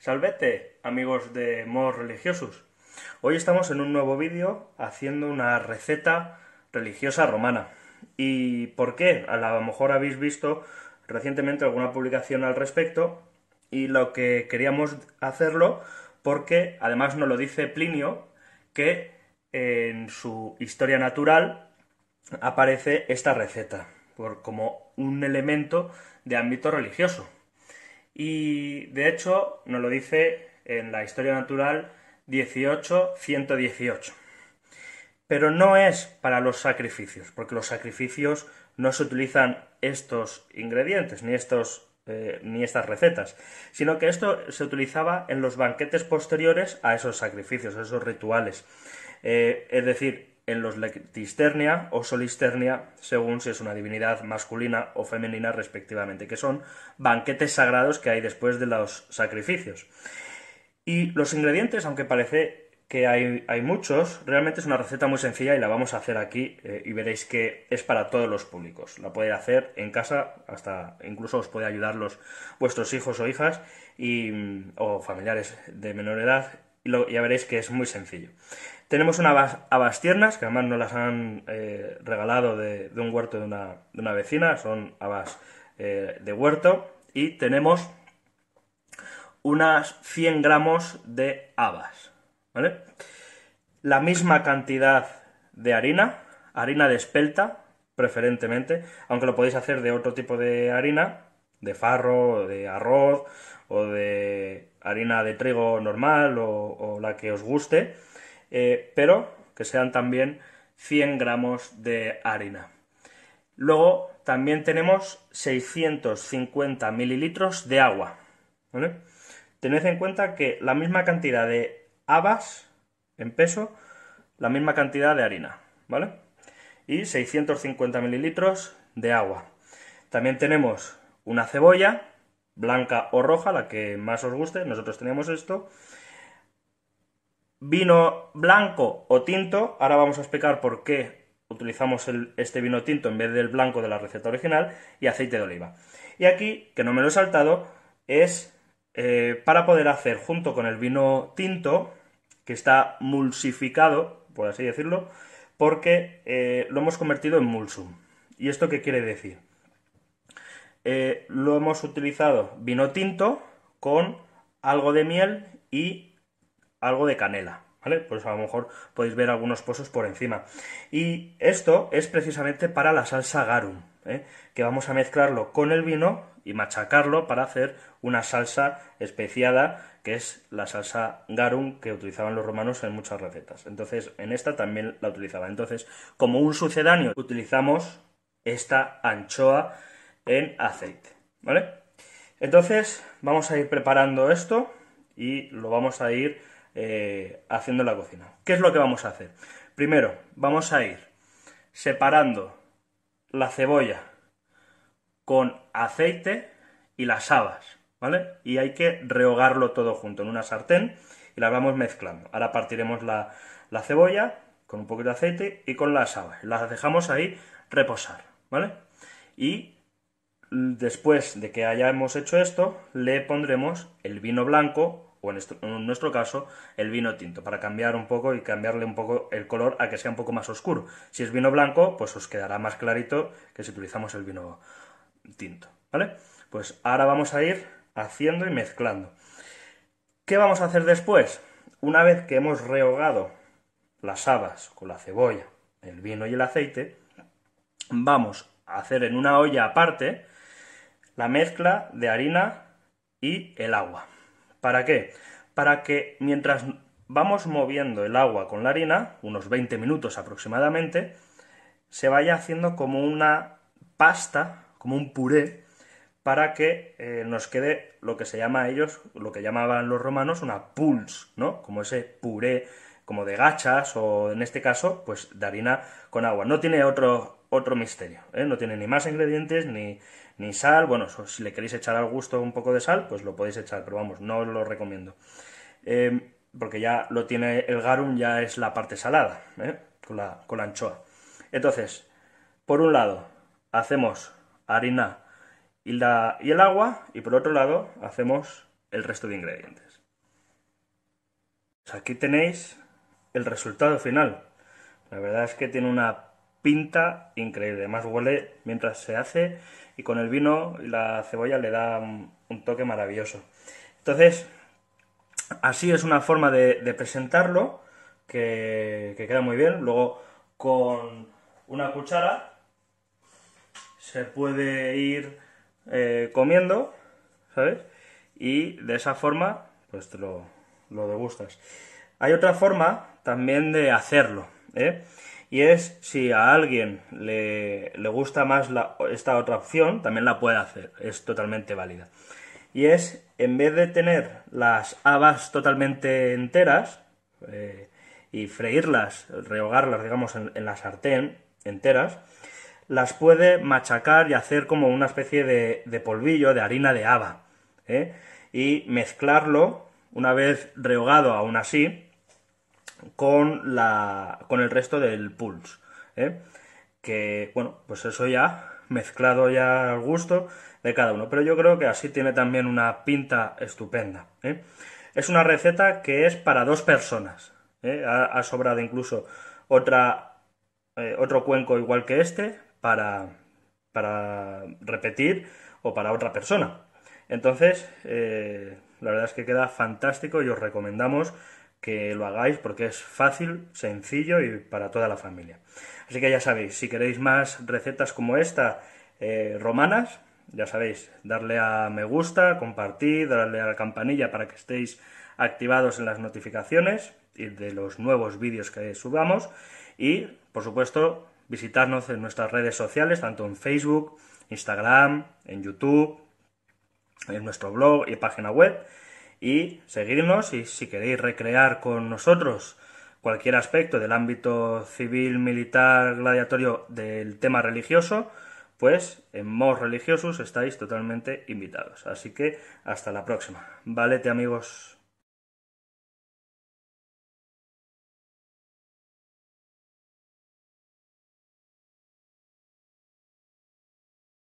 Salvete, amigos de Mor Religiosos! Hoy estamos en un nuevo vídeo haciendo una receta religiosa romana. ¿Y por qué? A lo mejor habéis visto recientemente alguna publicación al respecto y lo que queríamos hacerlo porque además nos lo dice Plinio que en su historia natural aparece esta receta como un elemento de ámbito religioso. Y de hecho nos lo dice en la historia natural 18-118. Pero no es para los sacrificios, porque los sacrificios no se utilizan estos ingredientes ni, estos, eh, ni estas recetas, sino que esto se utilizaba en los banquetes posteriores a esos sacrificios, a esos rituales. Eh, es decir, en los Lectisternia o Solisternia, según si es una divinidad masculina o femenina respectivamente, que son banquetes sagrados que hay después de los sacrificios. Y los ingredientes, aunque parece que hay, hay muchos, realmente es una receta muy sencilla y la vamos a hacer aquí eh, y veréis que es para todos los públicos. La podéis hacer en casa, hasta incluso os puede ayudar los, vuestros hijos o hijas y, mm, o familiares de menor edad ya veréis que es muy sencillo. Tenemos unas habas tiernas, que además nos las han eh, regalado de, un huerto de una, vecina, son habas eh, de huerto, y tenemos unas 100 gramos de habas, ¿vale? La misma cantidad de harina, harina de espelta, preferentemente, aunque lo podéis hacer de otro tipo de harina, de farro, de arroz o de harina de trigo normal o, la que os guste, eh, pero que sean también 100 gramos de harina. Luego también tenemos 650 mililitros de agua. Tened en cuenta que la misma cantidad de habas en peso, la misma cantidad de harina, ¿vale? Y 650 mililitros de agua. También tenemos una cebolla, blanca o roja, la que más os guste. Nosotros tenemos esto. Vino blanco o tinto. Ahora vamos a explicar por qué utilizamos este vino tinto en vez del blanco de la receta original. Y aceite de oliva. Y aquí, que no me lo he saltado, es eh, para poder hacer junto con el vino tinto, que está mulsificado, por así decirlo, porque eh, lo hemos convertido en mulsum. ¿Y esto qué quiere decir? Eh, lo hemos utilizado vino tinto con algo de miel y algo de canela. ¿Vale? Pues a lo mejor podéis ver algunos pozos por encima. Y esto es precisamente para la salsa garum, ¿eh? que vamos a mezclarlo con el vino y machacarlo para hacer una salsa especiada, que es la salsa garum que utilizaban los romanos en muchas recetas. Entonces, en esta también la utilizaba. Entonces, como un sucedáneo, utilizamos esta anchoa en aceite, ¿vale? Entonces vamos a ir preparando esto y lo vamos a ir eh, haciendo en la cocina. ¿Qué es lo que vamos a hacer? Primero, vamos a ir separando la cebolla con aceite y las habas, ¿vale? Y hay que rehogarlo todo junto en una sartén y la vamos mezclando. Ahora partiremos la, cebolla con un poco de aceite y con las habas. Las dejamos ahí reposar, ¿vale? Y Después de que hayamos hecho esto, le pondremos el vino blanco o en, nuestro caso el vino tinto, para cambiar un poco y cambiarle un poco el color a que sea un poco más oscuro. Si es vino blanco, pues os quedará más clarito que si utilizamos el vino tinto, ¿vale? Pues ahora vamos a ir haciendo y mezclando. ¿Qué vamos a hacer después? Una vez que hemos rehogado las habas con la cebolla, el vino y el aceite, vamos a hacer en una olla aparte la mezcla de harina y el agua. ¿Para qué? Para que mientras vamos moviendo el agua con la harina, unos 20 minutos aproximadamente, se vaya haciendo como una pasta, como un puré, para que eh, nos quede lo que se llama ellos, lo que llamaban los romanos, una puls, ¿no? Como ese puré como de gachas o en este caso, pues de harina con agua. No tiene otro, otro misterio, ¿eh? no tiene ni más ingredientes ni, sal. Bueno, si le queréis echar al gusto un poco de sal, pues lo podéis echar, pero vamos, no os lo recomiendo. Em, porque ya lo tiene el garum, ya es la parte salada, ¿eh? con, la, anchoa. Entonces, por un lado, hacemos harina y, y el agua, y por otro lado, hacemos el resto de ingredientes. Pues aquí tenéis el resultado final. La verdad es que tiene una pinta increíble. además huele mientras se hace y con el vino y la cebolla le da un, toque maravilloso. Entonces, así es una forma de, presentarlo que, queda muy bien. Luego, con una cuchara se puede ir eh, comiendo, ¿sabes? Y de esa forma, pues te lo, lo degustas. Hay otra forma también de hacerlo, ¿eh? Y es si a alguien le, gusta más esta otra opción, también la puede hacer, es totalmente válida. Y es, en vez de tener las habas totalmente enteras eh, y freírlas, rehogarlas, digamos, en, la sartén enteras, las puede machacar y hacer como una especie de, polvillo, de harina de haba. ¿eh? Y mezclarlo, una vez rehogado aún así, con, la, con el resto del Pulse. ¿eh? Que, bueno, pues eso ya mezclado ya al gusto de cada uno. Pero yo creo que así tiene también una pinta estupenda. ¿eh? Es una receta que es para dos personas. ¿eh? Ha, ha, sobrado incluso otra, otro cuenco igual que este para, para repetir o para otra persona. Entonces, la verdad es que queda fantástico y os recomendamos que lo hagáis porque es fácil, sencillo y para toda la familia. Así que ya sabéis, si queréis más recetas como esta, eh, romanas, ya sabéis, darle a me gusta, compartir, darle a la campanilla para que estéis activados en las notificaciones y de los nuevos vídeos que subamos y, por supuesto, visitarnos en nuestras redes sociales, tanto en Facebook, Instagram, en YouTube, en nuestro blog y página web y seguidnos y si queréis recrear con nosotros cualquier aspecto del ámbito civil, militar, gladiatorio del tema religioso, pues en Mos religiosos estáis totalmente invitados. Así que hasta la próxima. Valete amigos.